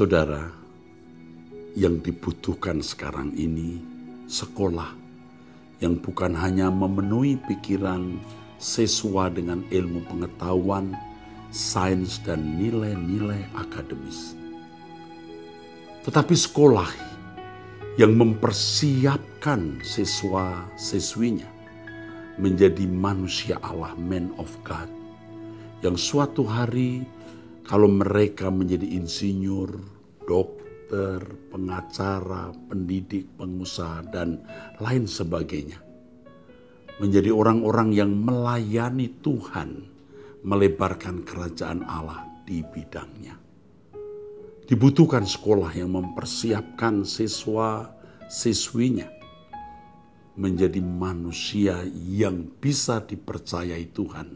Saudara, yang dibutuhkan sekarang ini sekolah yang bukan hanya memenuhi pikiran sesuai dengan ilmu pengetahuan, sains, dan nilai-nilai akademis, tetapi sekolah yang mempersiapkan siswa-siswinya menjadi manusia Allah, man of God, yang suatu hari kalau mereka menjadi insinyur, dokter, pengacara, pendidik, pengusaha, dan lain sebagainya. Menjadi orang-orang yang melayani Tuhan, melebarkan kerajaan Allah di bidangnya. Dibutuhkan sekolah yang mempersiapkan siswa-siswinya menjadi manusia yang bisa dipercayai Tuhan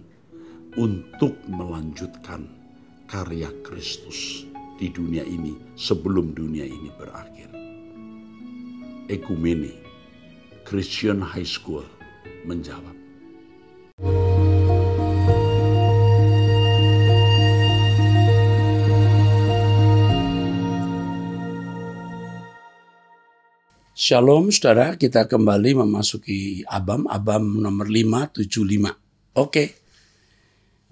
untuk melanjutkan karya Kristus di dunia ini sebelum dunia ini berakhir. Ekumene Christian High School menjawab. Shalom saudara, kita kembali memasuki abam-abam nomor 575. Oke,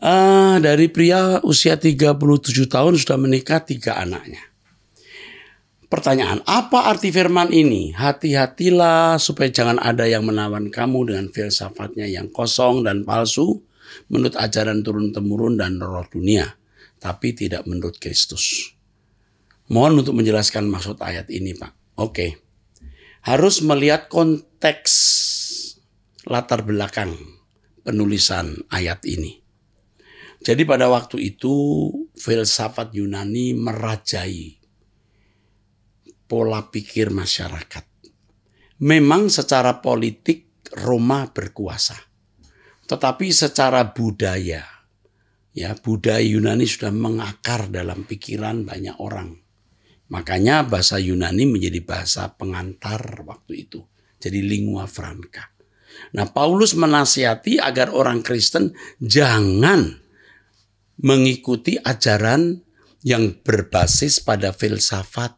Uh, dari pria usia 37 tahun sudah menikah tiga anaknya. Pertanyaan, apa arti firman ini? Hati-hatilah supaya jangan ada yang menawan kamu dengan filsafatnya yang kosong dan palsu menurut ajaran turun-temurun dan roh dunia, tapi tidak menurut Kristus. Mohon untuk menjelaskan maksud ayat ini, Pak. Oke. Harus melihat konteks latar belakang penulisan ayat ini. Jadi pada waktu itu filsafat Yunani merajai pola pikir masyarakat. Memang secara politik Roma berkuasa. Tetapi secara budaya ya budaya Yunani sudah mengakar dalam pikiran banyak orang. Makanya bahasa Yunani menjadi bahasa pengantar waktu itu. Jadi lingua franca. Nah, Paulus menasihati agar orang Kristen jangan mengikuti ajaran yang berbasis pada filsafat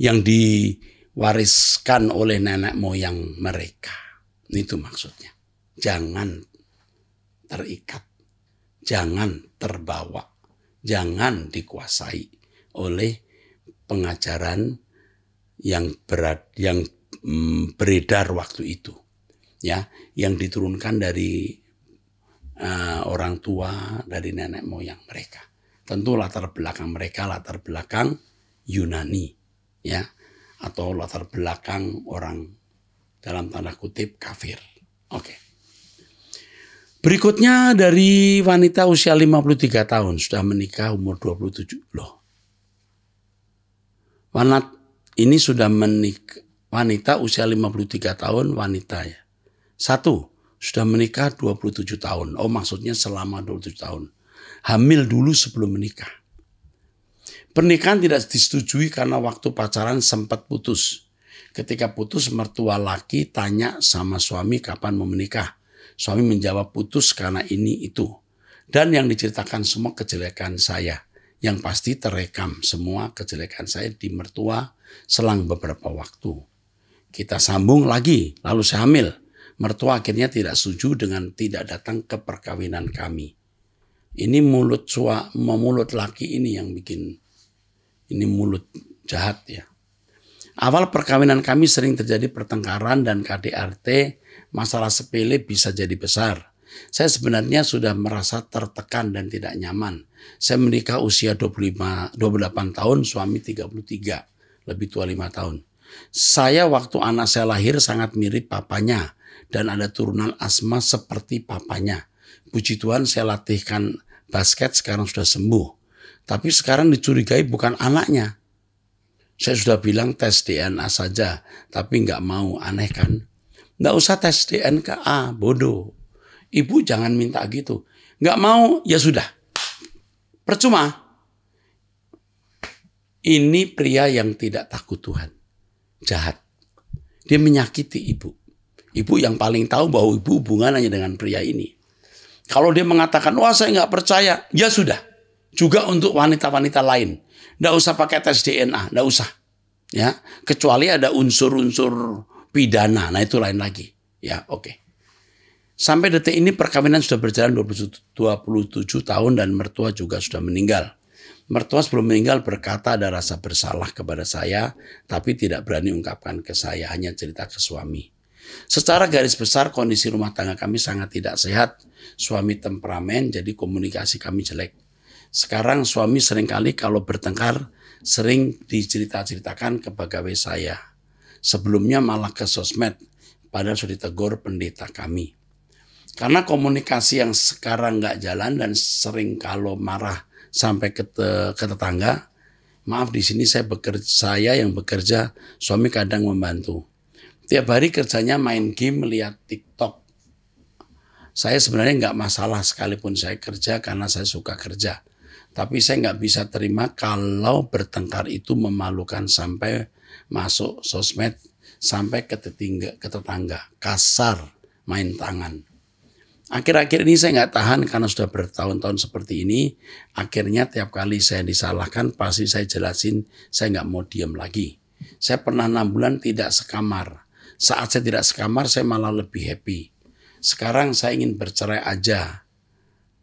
yang diwariskan oleh nenek moyang mereka. Itu maksudnya. Jangan terikat, jangan terbawa, jangan dikuasai oleh pengajaran yang berat yang mm, beredar waktu itu. Ya, yang diturunkan dari uh, orang tua dari nenek moyang mereka. Tentu latar belakang mereka latar belakang Yunani ya atau latar belakang orang dalam tanda kutip kafir. Oke. Okay. Berikutnya dari wanita usia 53 tahun sudah menikah umur 27 loh. Wanat ini sudah menikah wanita usia 53 tahun wanita ya. Satu, sudah menikah 27 tahun. Oh maksudnya selama 27 tahun. Hamil dulu sebelum menikah. Pernikahan tidak disetujui karena waktu pacaran sempat putus. Ketika putus mertua laki tanya sama suami kapan mau menikah. Suami menjawab putus karena ini itu. Dan yang diceritakan semua kejelekan saya. Yang pasti terekam semua kejelekan saya di mertua selang beberapa waktu. Kita sambung lagi, lalu saya hamil mertua akhirnya tidak setuju dengan tidak datang ke perkawinan kami. Ini mulut sua, memulut laki ini yang bikin ini mulut jahat ya. Awal perkawinan kami sering terjadi pertengkaran dan KDRT, masalah sepele bisa jadi besar. Saya sebenarnya sudah merasa tertekan dan tidak nyaman. Saya menikah usia 25, 28 tahun, suami 33, lebih tua 5 tahun. Saya waktu anak saya lahir sangat mirip papanya dan ada turunan asma seperti papanya. Puji Tuhan saya latihkan basket sekarang sudah sembuh. Tapi sekarang dicurigai bukan anaknya. Saya sudah bilang tes DNA saja, tapi nggak mau, aneh kan? Nggak usah tes DNA, bodoh. Ibu jangan minta gitu. Nggak mau, ya sudah. Percuma. Ini pria yang tidak takut Tuhan. Jahat. Dia menyakiti ibu Ibu yang paling tahu bahwa ibu hubungan hanya dengan pria ini. Kalau dia mengatakan, wah saya nggak percaya, ya sudah. Juga untuk wanita-wanita lain. Nggak usah pakai tes DNA, nggak usah. Ya, kecuali ada unsur-unsur pidana. Nah itu lain lagi. Ya, oke. Okay. Sampai detik ini perkawinan sudah berjalan 27 tahun dan mertua juga sudah meninggal. Mertua sebelum meninggal berkata ada rasa bersalah kepada saya, tapi tidak berani ungkapkan ke saya, hanya cerita ke suami. Secara garis besar kondisi rumah tangga kami sangat tidak sehat. Suami temperamen jadi komunikasi kami jelek. Sekarang suami seringkali kalau bertengkar sering dicerita-ceritakan ke pegawai saya. Sebelumnya malah ke sosmed padahal sudah ditegur pendeta kami. Karena komunikasi yang sekarang nggak jalan dan sering kalau marah sampai ke, te, ke tetangga, maaf di sini saya bekerja saya yang bekerja, suami kadang membantu. Tiap hari kerjanya main game, lihat TikTok. Saya sebenarnya nggak masalah sekalipun saya kerja karena saya suka kerja. Tapi saya nggak bisa terima kalau bertengkar itu memalukan sampai masuk sosmed, sampai ke tetangga, ke tetangga. Kasar, main tangan. Akhir-akhir ini saya nggak tahan karena sudah bertahun-tahun seperti ini. Akhirnya tiap kali saya disalahkan pasti saya jelasin saya nggak mau diem lagi. Saya pernah enam bulan tidak sekamar. Saat saya tidak sekamar, saya malah lebih happy. Sekarang saya ingin bercerai aja.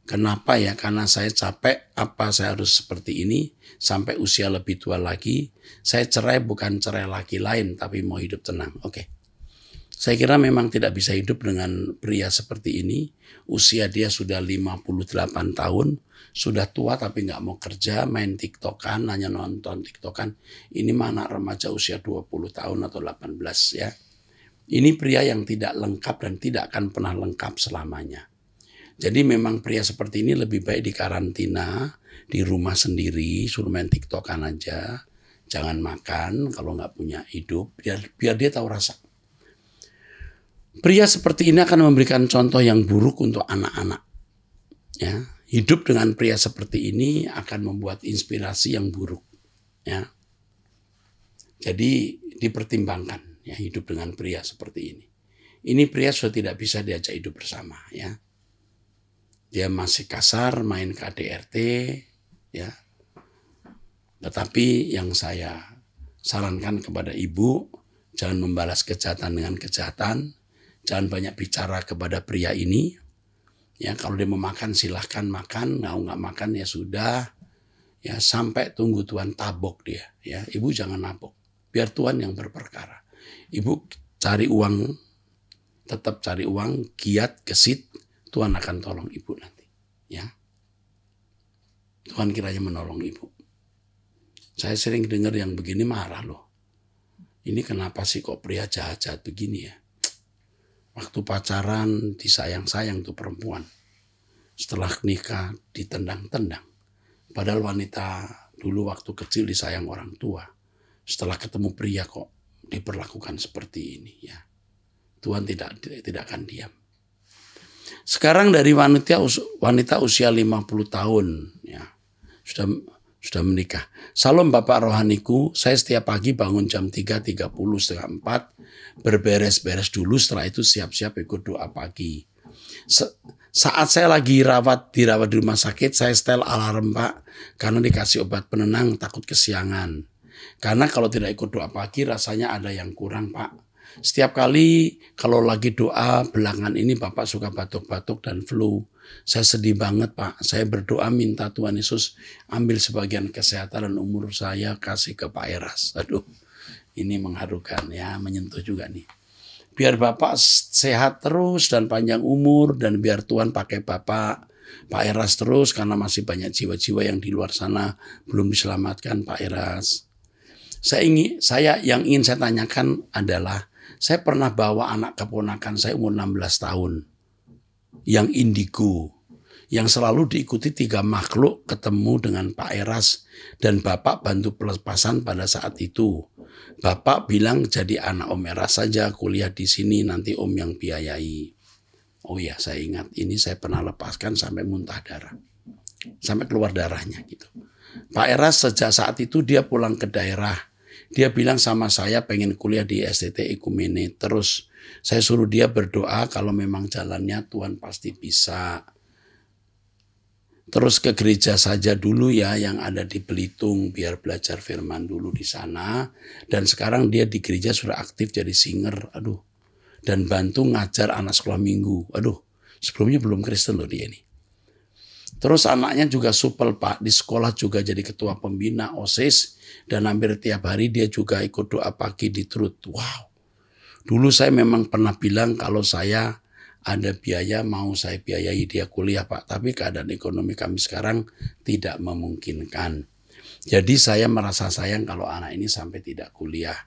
Kenapa ya? Karena saya capek apa saya harus seperti ini sampai usia lebih tua lagi. Saya cerai bukan cerai laki lain tapi mau hidup tenang. Oke. Okay. Saya kira memang tidak bisa hidup dengan pria seperti ini. Usia dia sudah 58 tahun, sudah tua tapi nggak mau kerja, main tiktokan, hanya nonton tiktokan. Ini mana remaja usia 20 tahun atau 18 ya. Ini pria yang tidak lengkap dan tidak akan pernah lengkap selamanya. Jadi memang pria seperti ini lebih baik di karantina di rumah sendiri, suruh main tiktokan aja. Jangan makan kalau nggak punya hidup, biar, biar dia tahu rasa. Pria seperti ini akan memberikan contoh yang buruk untuk anak-anak. Ya, hidup dengan pria seperti ini akan membuat inspirasi yang buruk. Ya. Jadi dipertimbangkan ya, hidup dengan pria seperti ini. Ini pria sudah tidak bisa diajak hidup bersama, ya. Dia masih kasar, main KDRT, ya. Tetapi yang saya sarankan kepada ibu, jangan membalas kejahatan dengan kejahatan, jangan banyak bicara kepada pria ini. Ya, kalau dia mau makan silahkan makan, mau nggak makan ya sudah. Ya, sampai tunggu Tuhan tabok dia. Ya, ibu jangan nabok. Biar Tuhan yang berperkara. Ibu cari uang, tetap cari uang, giat, gesit, Tuhan akan tolong ibu nanti. Ya. Tuhan kiranya menolong ibu. Saya sering dengar yang begini marah loh. Ini kenapa sih kok pria jahat-jahat begini ya? Waktu pacaran disayang-sayang tuh perempuan. Setelah nikah ditendang-tendang. Padahal wanita dulu waktu kecil disayang orang tua. Setelah ketemu pria kok diperlakukan seperti ini ya. Tuhan tidak tidak akan diam. Sekarang dari wanita wanita usia 50 tahun ya. Sudah sudah menikah. Salam Bapak rohaniku, saya setiap pagi bangun jam 3.30 setengah 4, berberes-beres dulu setelah itu siap-siap ikut doa pagi. Se saat saya lagi rawat dirawat di rumah sakit, saya setel alarm Pak karena dikasih obat penenang takut kesiangan. Karena kalau tidak ikut doa pagi rasanya ada yang kurang Pak. Setiap kali kalau lagi doa belakangan ini Bapak suka batuk-batuk dan flu. Saya sedih banget Pak. Saya berdoa minta Tuhan Yesus ambil sebagian kesehatan dan umur saya kasih ke Pak Eras. Aduh ini mengharukan ya menyentuh juga nih. Biar Bapak sehat terus dan panjang umur dan biar Tuhan pakai Bapak. Pak Eras terus karena masih banyak jiwa-jiwa yang di luar sana belum diselamatkan Pak Eras. Saya ingin saya yang ingin saya tanyakan adalah saya pernah bawa anak keponakan saya umur 16 tahun yang indigo yang selalu diikuti tiga makhluk ketemu dengan Pak Eras dan Bapak bantu pelepasan pada saat itu. Bapak bilang jadi anak Om Eras saja kuliah di sini nanti Om yang biayai. Oh ya saya ingat ini saya pernah lepaskan sampai muntah darah. Sampai keluar darahnya gitu. Pak Eras sejak saat itu dia pulang ke daerah dia bilang sama saya pengen kuliah di STT Ikumene. Terus saya suruh dia berdoa kalau memang jalannya Tuhan pasti bisa. Terus ke gereja saja dulu ya yang ada di Belitung biar belajar firman dulu di sana. Dan sekarang dia di gereja sudah aktif jadi singer. Aduh. Dan bantu ngajar anak sekolah minggu. Aduh. Sebelumnya belum Kristen loh dia ini Terus anaknya juga supel Pak, di sekolah juga jadi ketua pembina OSIS, dan hampir tiap hari dia juga ikut doa pagi di Truth. Wow. Dulu saya memang pernah bilang kalau saya ada biaya mau saya biayai dia kuliah Pak. Tapi keadaan ekonomi kami sekarang tidak memungkinkan. Jadi saya merasa sayang kalau anak ini sampai tidak kuliah.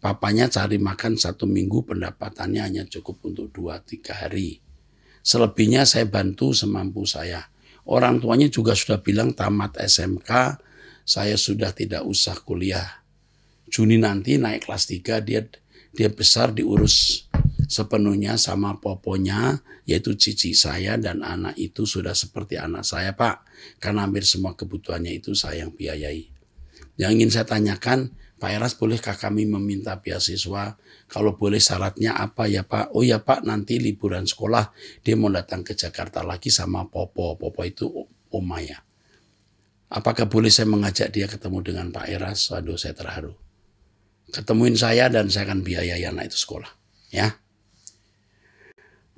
Papanya cari makan satu minggu pendapatannya hanya cukup untuk dua tiga hari. Selebihnya saya bantu semampu saya. Orang tuanya juga sudah bilang tamat SMK, saya sudah tidak usah kuliah. Juni nanti naik kelas 3 dia dia besar diurus sepenuhnya sama poponya yaitu cici saya dan anak itu sudah seperti anak saya pak karena hampir semua kebutuhannya itu saya yang biayai yang ingin saya tanyakan Pak Eras bolehkah kami meminta beasiswa kalau boleh syaratnya apa ya pak oh ya pak nanti liburan sekolah dia mau datang ke Jakarta lagi sama popo popo itu omaya Apakah boleh saya mengajak dia ketemu dengan Pak Eras? Waduh, saya terharu. Ketemuin saya dan saya akan biayai anak itu sekolah. Ya.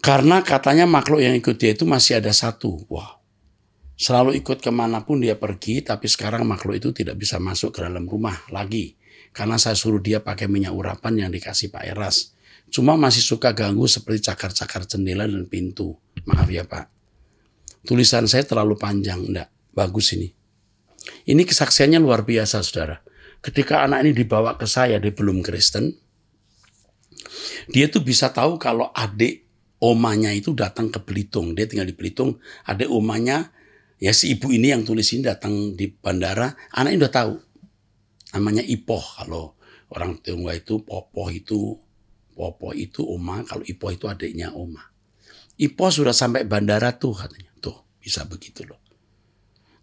Karena katanya makhluk yang ikut dia itu masih ada satu. Wah, selalu ikut kemanapun dia pergi, tapi sekarang makhluk itu tidak bisa masuk ke dalam rumah lagi. Karena saya suruh dia pakai minyak urapan yang dikasih Pak Eras. Cuma masih suka ganggu seperti cakar-cakar jendela dan pintu. Maaf ya Pak. Tulisan saya terlalu panjang, enggak. Bagus ini. Ini kesaksiannya luar biasa, saudara. Ketika anak ini dibawa ke saya, dia belum Kristen. Dia tuh bisa tahu kalau adik omanya itu datang ke Belitung. Dia tinggal di Belitung. Adik omanya, ya si ibu ini yang tulisin datang di bandara. Anak ini udah tahu. Namanya Ipoh kalau orang Tionghoa itu Popoh itu Popoh itu oma, kalau Ipoh itu adiknya oma. Ipoh sudah sampai bandara tuh katanya. Tuh, bisa begitu loh.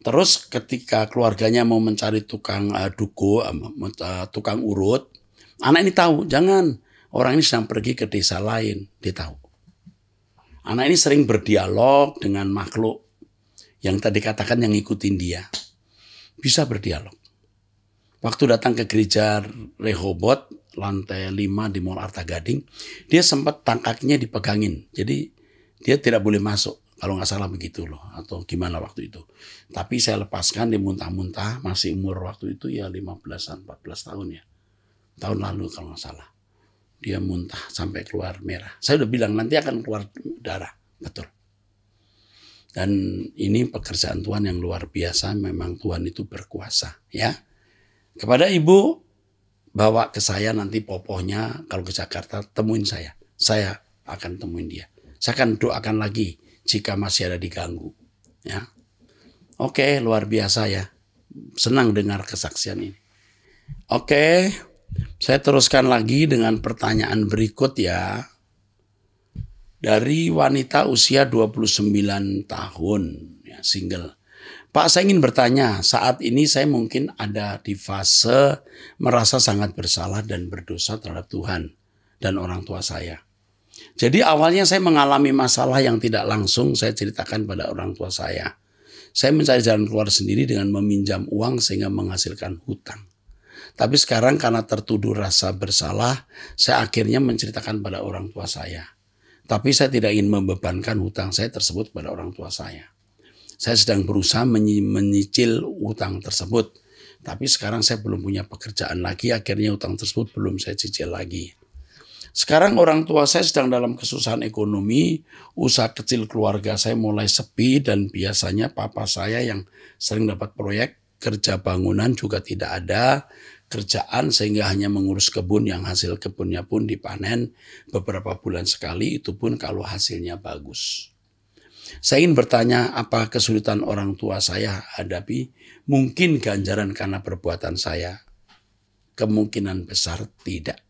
Terus ketika keluarganya mau mencari tukang uh, duku, uh, tukang urut, anak ini tahu, jangan orang ini sedang pergi ke desa lain, dia tahu. Anak ini sering berdialog dengan makhluk yang tadi katakan yang ngikutin dia. Bisa berdialog. Waktu datang ke gereja Rehobot, lantai 5 di Mall Arta Gading, dia sempat tangkaknya dipegangin. Jadi dia tidak boleh masuk kalau nggak salah begitu loh, atau gimana waktu itu. Tapi saya lepaskan di muntah-muntah, masih umur waktu itu ya 15-an, 14 tahun ya. Tahun lalu kalau nggak salah. Dia muntah sampai keluar merah. Saya udah bilang nanti akan keluar darah, betul. Dan ini pekerjaan Tuhan yang luar biasa, memang Tuhan itu berkuasa ya. Kepada ibu, bawa ke saya nanti popohnya kalau ke Jakarta, temuin saya. Saya akan temuin dia. Saya akan doakan lagi jika masih ada diganggu. Ya. Oke, luar biasa ya. Senang dengar kesaksian ini. Oke, saya teruskan lagi dengan pertanyaan berikut ya. Dari wanita usia 29 tahun, ya, single. Pak, saya ingin bertanya, saat ini saya mungkin ada di fase merasa sangat bersalah dan berdosa terhadap Tuhan dan orang tua saya. Jadi awalnya saya mengalami masalah yang tidak langsung saya ceritakan pada orang tua saya. Saya mencari jalan keluar sendiri dengan meminjam uang sehingga menghasilkan hutang. Tapi sekarang karena tertuduh rasa bersalah, saya akhirnya menceritakan pada orang tua saya. Tapi saya tidak ingin membebankan hutang saya tersebut pada orang tua saya. Saya sedang berusaha menyicil hutang tersebut. Tapi sekarang saya belum punya pekerjaan lagi, akhirnya hutang tersebut belum saya cicil lagi. Sekarang orang tua saya sedang dalam kesusahan ekonomi, usaha kecil keluarga saya mulai sepi dan biasanya papa saya yang sering dapat proyek kerja bangunan juga tidak ada kerjaan sehingga hanya mengurus kebun yang hasil kebunnya pun dipanen beberapa bulan sekali itu pun kalau hasilnya bagus. Saya ingin bertanya apa kesulitan orang tua saya hadapi? Mungkin ganjaran karena perbuatan saya. Kemungkinan besar tidak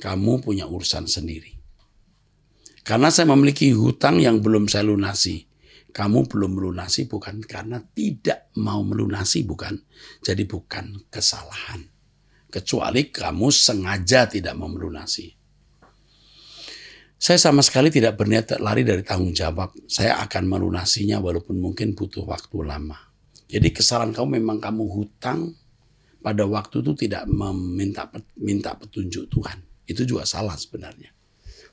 kamu punya urusan sendiri. Karena saya memiliki hutang yang belum saya lunasi. Kamu belum melunasi bukan karena tidak mau melunasi bukan. Jadi bukan kesalahan. Kecuali kamu sengaja tidak mau melunasi. Saya sama sekali tidak berniat lari dari tanggung jawab. Saya akan melunasinya walaupun mungkin butuh waktu lama. Jadi kesalahan kamu memang kamu hutang pada waktu itu tidak meminta minta petunjuk Tuhan. Itu juga salah sebenarnya.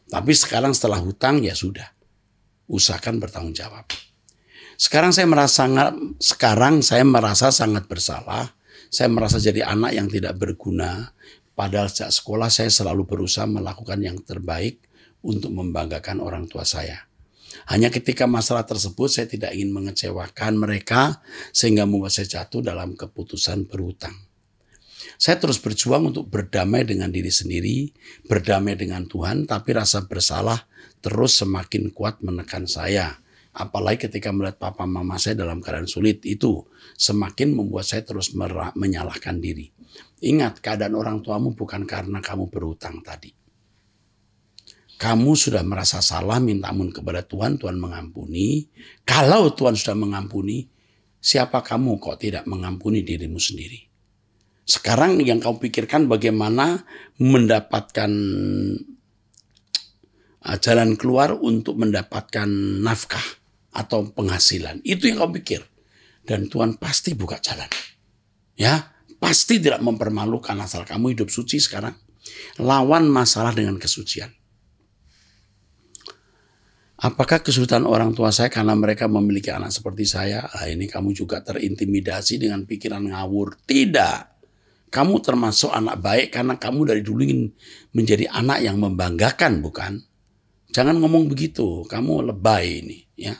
Tapi sekarang setelah hutang ya sudah. Usahakan bertanggung jawab. Sekarang saya merasa sangat, sekarang saya merasa sangat bersalah. Saya merasa jadi anak yang tidak berguna. Padahal sejak sekolah saya selalu berusaha melakukan yang terbaik untuk membanggakan orang tua saya. Hanya ketika masalah tersebut saya tidak ingin mengecewakan mereka sehingga membuat saya jatuh dalam keputusan berhutang. Saya terus berjuang untuk berdamai dengan diri sendiri, berdamai dengan Tuhan, tapi rasa bersalah terus semakin kuat menekan saya. Apalagi ketika melihat papa mama saya dalam keadaan sulit itu semakin membuat saya terus menyalahkan diri. Ingat keadaan orang tuamu bukan karena kamu berhutang tadi. Kamu sudah merasa salah minta ampun kepada Tuhan, Tuhan mengampuni. Kalau Tuhan sudah mengampuni, siapa kamu kok tidak mengampuni dirimu sendiri? Sekarang yang kamu pikirkan bagaimana mendapatkan ah, jalan keluar untuk mendapatkan nafkah atau penghasilan. Itu yang kamu pikir. Dan Tuhan pasti buka jalan. Ya, pasti tidak mempermalukan asal kamu hidup suci sekarang. Lawan masalah dengan kesucian. Apakah kesulitan orang tua saya karena mereka memiliki anak seperti saya? Nah, ini kamu juga terintimidasi dengan pikiran ngawur. Tidak. Kamu termasuk anak baik karena kamu dari dulu ingin menjadi anak yang membanggakan, bukan? Jangan ngomong begitu. Kamu lebay ini, ya.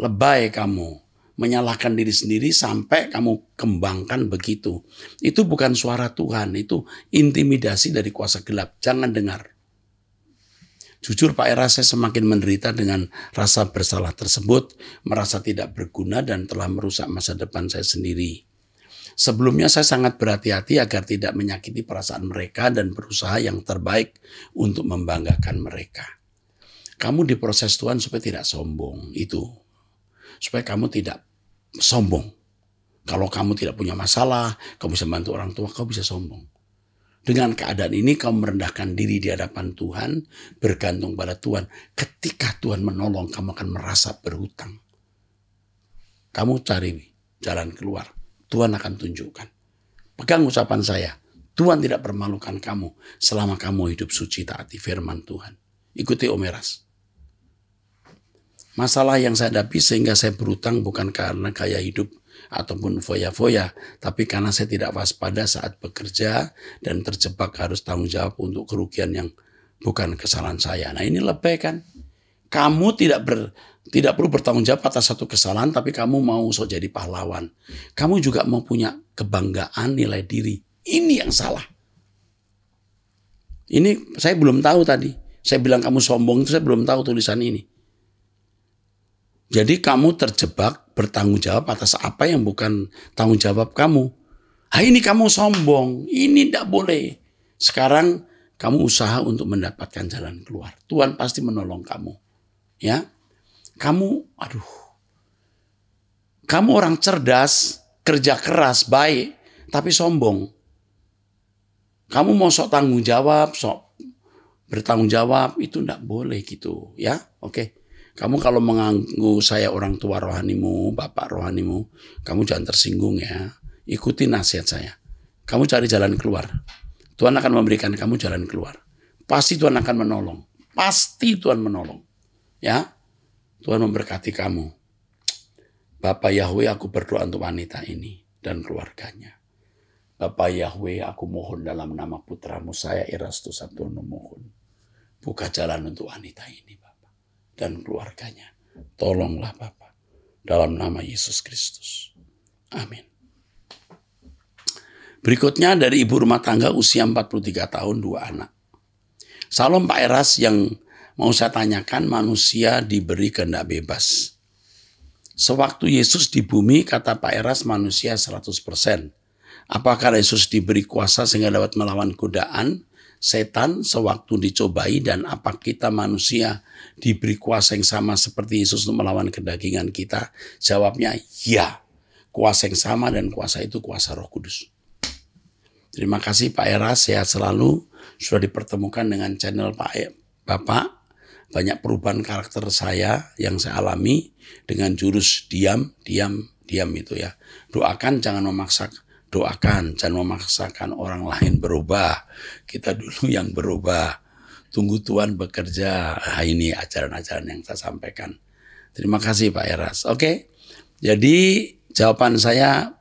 Lebay kamu. Menyalahkan diri sendiri sampai kamu kembangkan begitu. Itu bukan suara Tuhan, itu intimidasi dari kuasa gelap. Jangan dengar. Jujur Pak Era saya semakin menderita dengan rasa bersalah tersebut, merasa tidak berguna dan telah merusak masa depan saya sendiri. Sebelumnya saya sangat berhati-hati agar tidak menyakiti perasaan mereka dan berusaha yang terbaik untuk membanggakan mereka. Kamu diproses Tuhan supaya tidak sombong itu. Supaya kamu tidak sombong. Kalau kamu tidak punya masalah, kamu bisa bantu orang tua, kamu bisa sombong. Dengan keadaan ini kamu merendahkan diri di hadapan Tuhan, bergantung pada Tuhan. Ketika Tuhan menolong, kamu akan merasa berhutang. Kamu cari jalan keluar. Tuhan akan tunjukkan. Pegang ucapan saya. Tuhan tidak permalukan kamu selama kamu hidup suci taati firman Tuhan. Ikuti Omeras. Masalah yang saya hadapi sehingga saya berutang bukan karena gaya hidup ataupun foya-foya, tapi karena saya tidak waspada saat bekerja dan terjebak harus tanggung jawab untuk kerugian yang bukan kesalahan saya. Nah ini lebay kan kamu tidak ber tidak perlu bertanggung jawab atas satu kesalahan, tapi kamu mau sok jadi pahlawan. Kamu juga mau punya kebanggaan nilai diri. Ini yang salah. Ini saya belum tahu tadi. Saya bilang kamu sombong itu saya belum tahu tulisan ini. Jadi kamu terjebak bertanggung jawab atas apa yang bukan tanggung jawab kamu. Hai ah, ini kamu sombong, ini tidak boleh. Sekarang kamu usaha untuk mendapatkan jalan keluar. Tuhan pasti menolong kamu ya kamu aduh kamu orang cerdas kerja keras baik tapi sombong kamu mau sok tanggung jawab sok bertanggung jawab itu tidak boleh gitu ya oke kamu kalau mengganggu saya orang tua rohanimu bapak rohanimu kamu jangan tersinggung ya ikuti nasihat saya kamu cari jalan keluar Tuhan akan memberikan kamu jalan keluar pasti Tuhan akan menolong pasti Tuhan menolong Ya, Tuhan memberkati kamu. Bapak Yahweh, aku berdoa untuk wanita ini dan keluarganya. Bapak Yahweh, aku mohon dalam nama putramu saya, Erastus Santono, mohon. Buka jalan untuk wanita ini, Bapak. Dan keluarganya. Tolonglah, Bapak. Dalam nama Yesus Kristus. Amin. Berikutnya dari ibu rumah tangga usia 43 tahun, dua anak. Salom Pak Eras yang Mau saya tanyakan, manusia diberi kehendak bebas. Sewaktu Yesus di bumi, kata Pak Eras, manusia 100%. Apakah Yesus diberi kuasa sehingga dapat melawan godaan? Setan sewaktu dicobai dan apa kita manusia diberi kuasa yang sama seperti Yesus untuk melawan kedagingan kita? Jawabnya ya. Kuasa yang sama dan kuasa itu kuasa roh kudus. Terima kasih Pak Eras sehat selalu. Sudah dipertemukan dengan channel Pak e-, Bapak banyak perubahan karakter saya yang saya alami dengan jurus diam, diam, diam itu ya. Doakan jangan memaksa, doakan jangan memaksakan orang lain berubah. Kita dulu yang berubah. Tunggu Tuhan bekerja. Nah, ini ajaran-ajaran yang saya sampaikan. Terima kasih Pak Eras. Oke. Jadi jawaban saya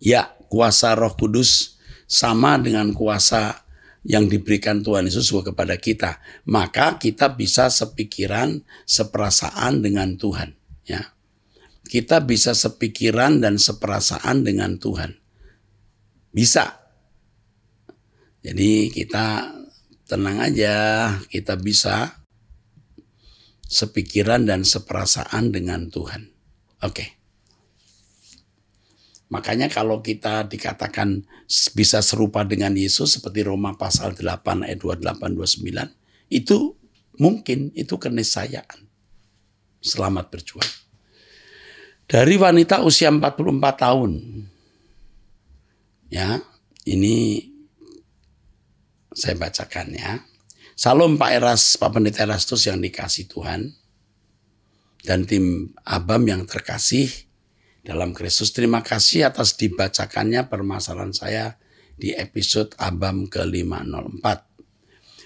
ya kuasa Roh Kudus sama dengan kuasa yang diberikan Tuhan Yesus kepada kita, maka kita bisa sepikiran, seperasaan dengan Tuhan, ya. Kita bisa sepikiran dan seperasaan dengan Tuhan. Bisa. Jadi kita tenang aja, kita bisa sepikiran dan seperasaan dengan Tuhan. Oke. Okay. Makanya kalau kita dikatakan bisa serupa dengan Yesus seperti Roma pasal 8 ayat 28 29 itu mungkin itu keniscayaan. Selamat berjuang. Dari wanita usia 44 tahun. Ya, ini saya bacakan ya. Salam Pak Eras, Pak Pendeta Erastus yang dikasih Tuhan dan tim Abam yang terkasih dalam Kristus. Terima kasih atas dibacakannya permasalahan saya di episode Abam ke-504.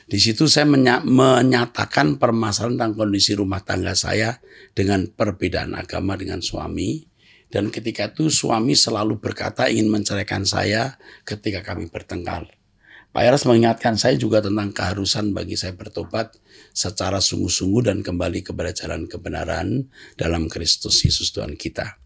Di situ saya menyatakan permasalahan tentang kondisi rumah tangga saya dengan perbedaan agama dengan suami. Dan ketika itu suami selalu berkata ingin menceraikan saya ketika kami bertengkar. Pak Eras mengingatkan saya juga tentang keharusan bagi saya bertobat secara sungguh-sungguh dan kembali kepada jalan kebenaran dalam Kristus Yesus Tuhan kita.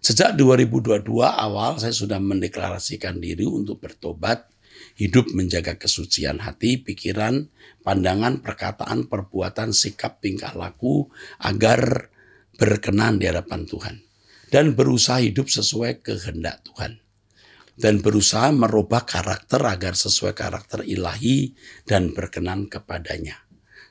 Sejak 2022 awal saya sudah mendeklarasikan diri untuk bertobat, hidup menjaga kesucian hati, pikiran, pandangan, perkataan, perbuatan, sikap, tingkah laku agar berkenan di hadapan Tuhan dan berusaha hidup sesuai kehendak Tuhan dan berusaha merubah karakter agar sesuai karakter ilahi dan berkenan kepadanya.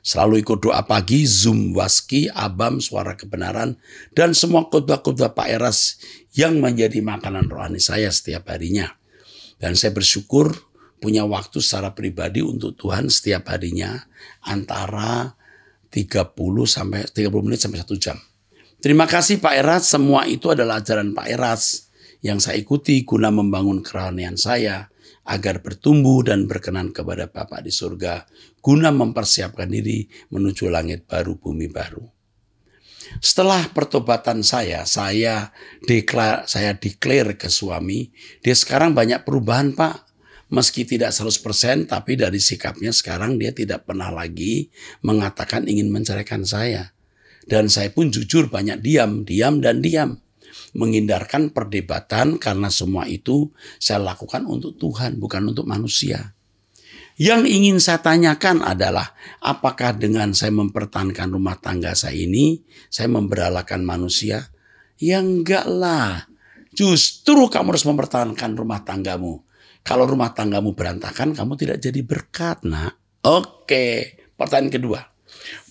Selalu ikut doa pagi, Zoom Waski, Abam, Suara Kebenaran, dan semua khotbah-khotbah Pak Eras yang menjadi makanan rohani saya setiap harinya. Dan saya bersyukur punya waktu secara pribadi untuk Tuhan setiap harinya antara 30 sampai 30 menit sampai 1 jam. Terima kasih Pak Eras, semua itu adalah ajaran Pak Eras yang saya ikuti guna membangun kerohanian saya agar bertumbuh dan berkenan kepada Bapak di surga guna mempersiapkan diri menuju langit baru, bumi baru. Setelah pertobatan saya, saya deklar, saya declare ke suami, dia sekarang banyak perubahan pak. Meski tidak 100% tapi dari sikapnya sekarang dia tidak pernah lagi mengatakan ingin menceraikan saya. Dan saya pun jujur banyak diam, diam dan diam. Menghindarkan perdebatan karena semua itu saya lakukan untuk Tuhan bukan untuk manusia. Yang ingin saya tanyakan adalah apakah dengan saya mempertahankan rumah tangga saya ini, saya memberalakan manusia? Ya enggak lah. Justru kamu harus mempertahankan rumah tanggamu. Kalau rumah tanggamu berantakan, kamu tidak jadi berkat, nak. Oke, pertanyaan kedua.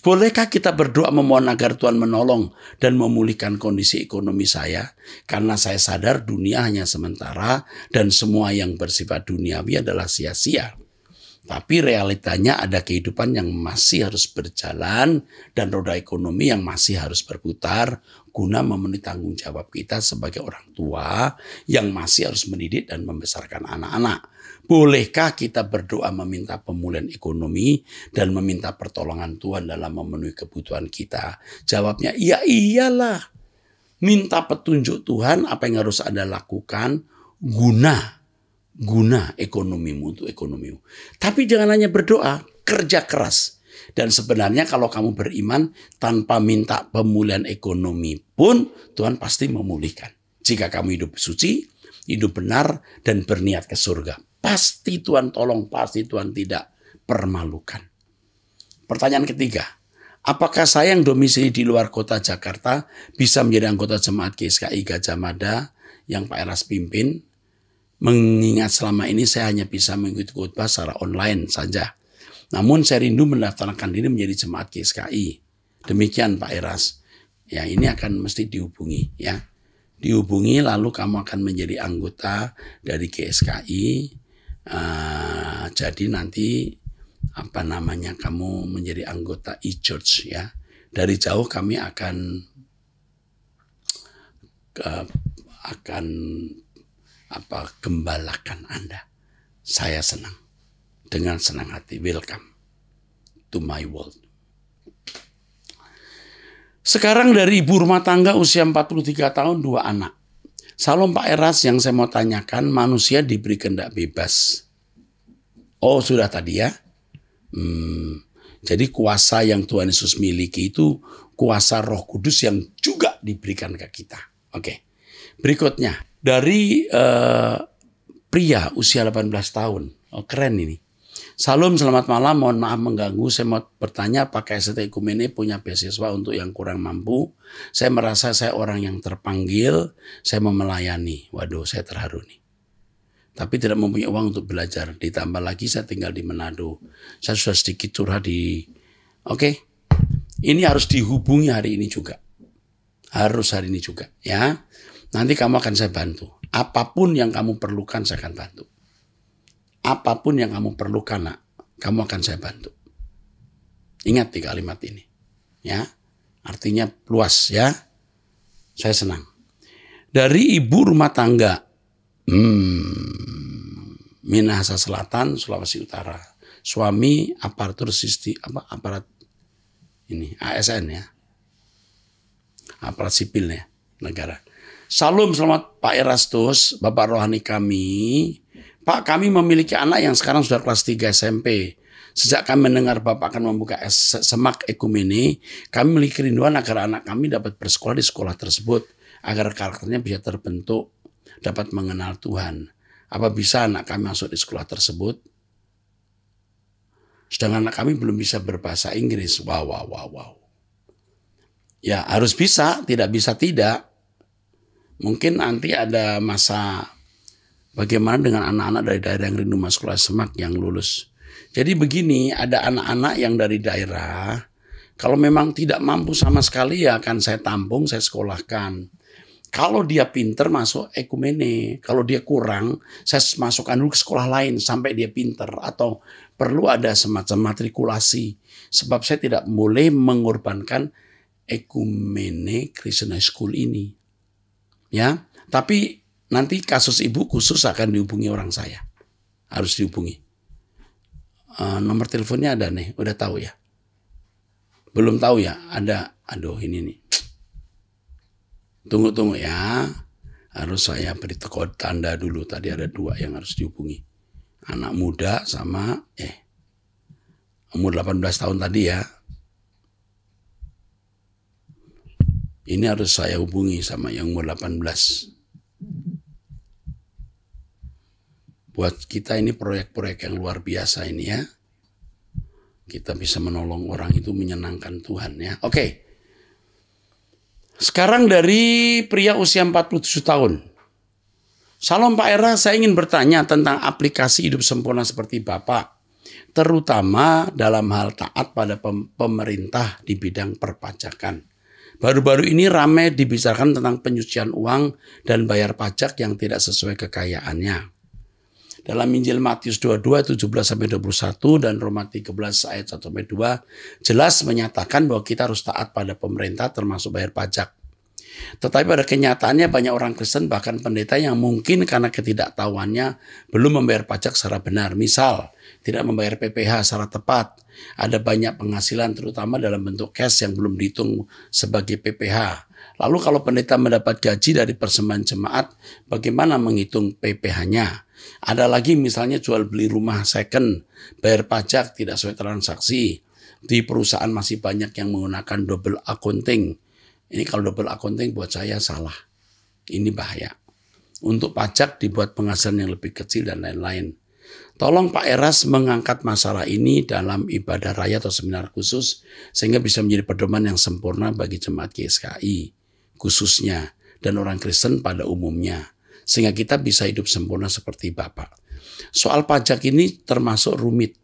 Bolehkah kita berdoa memohon agar Tuhan menolong dan memulihkan kondisi ekonomi saya? Karena saya sadar dunia hanya sementara dan semua yang bersifat duniawi adalah sia-sia. Tapi realitanya ada kehidupan yang masih harus berjalan dan roda ekonomi yang masih harus berputar guna memenuhi tanggung jawab kita sebagai orang tua yang masih harus mendidik dan membesarkan anak-anak. Bolehkah kita berdoa meminta pemulihan ekonomi dan meminta pertolongan Tuhan dalam memenuhi kebutuhan kita? Jawabnya iya iyalah. Minta petunjuk Tuhan apa yang harus Anda lakukan guna guna ekonomimu untuk ekonomimu. Tapi jangan hanya berdoa, kerja keras. Dan sebenarnya kalau kamu beriman tanpa minta pemulihan ekonomi pun Tuhan pasti memulihkan. Jika kamu hidup suci, hidup benar dan berniat ke surga. Pasti Tuhan tolong, pasti Tuhan tidak permalukan. Pertanyaan ketiga, apakah saya yang domisili di luar kota Jakarta bisa menjadi anggota jemaat GSKI Gajah Mada yang Pak Eras pimpin Mengingat selama ini saya hanya bisa mengikuti khutbah secara online saja. Namun saya rindu mendaftarkan diri menjadi jemaat GSKI. Demikian Pak Eras. Ya ini akan mesti dihubungi ya. Dihubungi lalu kamu akan menjadi anggota dari GSKI. Uh, ah, jadi nanti apa namanya kamu menjadi anggota e-church ya. Dari jauh kami akan ke, eh, akan apa gembalakan Anda. Saya senang. Dengan senang hati welcome to my world. Sekarang dari ibu rumah tangga usia 43 tahun, dua anak. salam Pak Eras yang saya mau tanyakan, manusia diberi kehendak bebas. Oh, sudah tadi ya? Hmm, jadi kuasa yang Tuhan Yesus miliki itu kuasa roh kudus yang juga diberikan ke kita. Oke. Okay. Berikutnya dari uh, pria usia 18 tahun. Oh, keren ini. Salam selamat malam, mohon maaf mengganggu. Saya mau bertanya pakai ST ini punya beasiswa untuk yang kurang mampu? Saya merasa saya orang yang terpanggil, saya mau melayani. Waduh, saya terharu nih. Tapi tidak mempunyai uang untuk belajar. Ditambah lagi saya tinggal di Manado. Saya sudah sedikit curhat di Oke. Okay? Ini harus dihubungi hari ini juga. Harus hari ini juga, ya. Nanti kamu akan saya bantu. Apapun yang kamu perlukan, saya akan bantu. Apapun yang kamu perlukan, nak, kamu akan saya bantu. Ingat di kalimat ini. Ya, artinya luas ya. Saya senang. Dari ibu rumah tangga, hmm, Minahasa Selatan, Sulawesi Utara. Suami aparatur sisti apa aparat ini ASN ya, aparat sipil ya negara Salam selamat Pak Erastus, Bapak rohani kami. Pak, kami memiliki anak yang sekarang sudah kelas 3 SMP. Sejak kami mendengar Bapak akan membuka semak ekumene, kami memiliki kerinduan agar anak kami dapat bersekolah di sekolah tersebut, agar karakternya bisa terbentuk, dapat mengenal Tuhan. Apa bisa anak kami masuk di sekolah tersebut? Sedangkan anak kami belum bisa berbahasa Inggris. Wow, wow, wow, wow. Ya harus bisa, tidak bisa tidak Mungkin nanti ada masa bagaimana dengan anak-anak dari daerah yang rindu masuk kelas semak yang lulus. Jadi begini, ada anak-anak yang dari daerah, kalau memang tidak mampu sama sekali ya akan saya tampung, saya sekolahkan. Kalau dia pinter masuk ekumene, kalau dia kurang, saya masukkan dulu ke sekolah lain sampai dia pinter. Atau perlu ada semacam matrikulasi. Sebab saya tidak boleh mengorbankan ekumene Christian High School ini ya. Tapi nanti kasus ibu khusus akan dihubungi orang saya, harus dihubungi. Uh, nomor teleponnya ada nih, udah tahu ya? Belum tahu ya? Ada, aduh ini nih. Tunggu-tunggu ya, harus saya beri tanda dulu. Tadi ada dua yang harus dihubungi. Anak muda sama eh umur 18 tahun tadi ya, Ini harus saya hubungi sama yang umur 18. Buat kita ini proyek-proyek yang luar biasa ini ya. Kita bisa menolong orang itu menyenangkan Tuhan ya. Oke. Sekarang dari pria usia 47 tahun. Salam Pak Era, saya ingin bertanya tentang aplikasi hidup sempurna seperti Bapak. Terutama dalam hal taat pada pemerintah di bidang perpajakan. Baru-baru ini ramai dibicarakan tentang penyucian uang dan bayar pajak yang tidak sesuai kekayaannya. Dalam Injil Matius 22 17 21 dan Roma 13 ayat 1 2 jelas menyatakan bahwa kita harus taat pada pemerintah termasuk bayar pajak. Tetapi pada kenyataannya banyak orang Kristen bahkan pendeta yang mungkin karena ketidaktahuannya belum membayar pajak secara benar. Misal, tidak membayar PPh secara tepat. Ada banyak penghasilan terutama dalam bentuk cash yang belum dihitung sebagai PPh. Lalu kalau pendeta mendapat gaji dari persembahan jemaat, bagaimana menghitung PPh-nya? Ada lagi misalnya jual beli rumah second, bayar pajak tidak sesuai transaksi. Di perusahaan masih banyak yang menggunakan double accounting ini kalau double accounting buat saya salah. Ini bahaya. Untuk pajak dibuat penghasilan yang lebih kecil dan lain-lain. Tolong Pak Eras mengangkat masalah ini dalam ibadah raya atau seminar khusus sehingga bisa menjadi pedoman yang sempurna bagi jemaat GSKI khususnya dan orang Kristen pada umumnya sehingga kita bisa hidup sempurna seperti Bapak. Soal pajak ini termasuk rumit.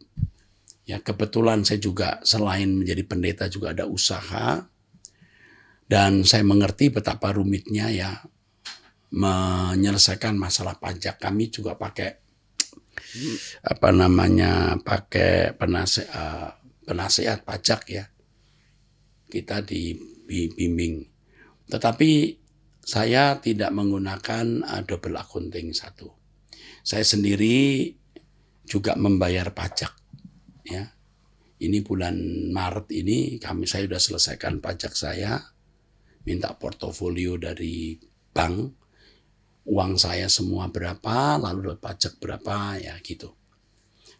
Ya, kebetulan saya juga selain menjadi pendeta juga ada usaha dan saya mengerti betapa rumitnya ya menyelesaikan masalah pajak. Kami juga pakai apa namanya pakai penasehat, eh, penasehat pajak ya kita dibimbing tetapi saya tidak menggunakan eh, double accounting satu saya sendiri juga membayar pajak ya ini bulan Maret ini kami saya sudah selesaikan pajak saya minta portofolio dari bank, uang saya semua berapa, lalu dapat pajak berapa, ya gitu.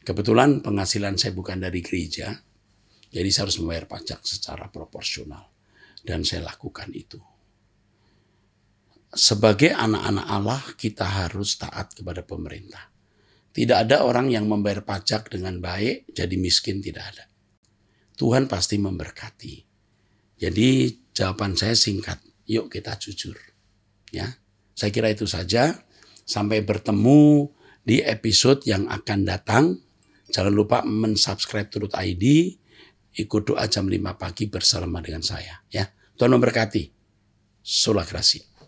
Kebetulan penghasilan saya bukan dari gereja, jadi saya harus membayar pajak secara proporsional. Dan saya lakukan itu. Sebagai anak-anak Allah, kita harus taat kepada pemerintah. Tidak ada orang yang membayar pajak dengan baik, jadi miskin tidak ada. Tuhan pasti memberkati. Jadi Jawaban saya singkat. Yuk kita jujur. Ya. Saya kira itu saja. Sampai bertemu di episode yang akan datang. Jangan lupa mensubscribe Turut ID. Ikut doa jam 5 pagi bersama dengan saya. Ya. Tuhan memberkati. Sola Gracia.